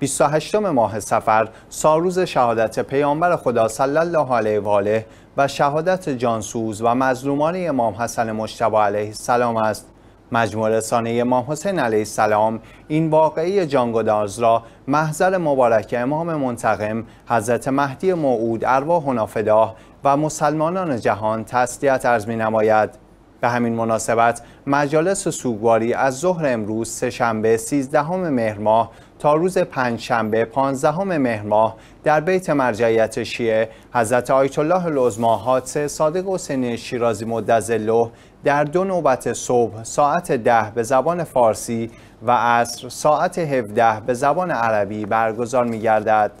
28 ماه سفر سالروز شهادت پیامبر خدا صلی الله علیه و آله و شهادت جانسوز و مظلومان امام حسن مشتبه علیه السلام است مجموع رسانه امام حسین علیه السلام این واقعی جانگداز را محضر مبارک امام منتقم حضرت مهدی معود ارواح و و مسلمانان جهان تسلیت ارز می نماید به همین مناسبت مجالس سوگواری از ظهر امروز سهشنبه 13 مهر ماه تا روز پنجشنبه 15 مهر ماه در بیت مرجعیت شیعه حضرت آیت الله العظما حادثه صادق حسین شیرازی مدظله در دو نوبت صبح ساعت ده به زبان فارسی و عصر ساعت 17 به زبان عربی برگزار می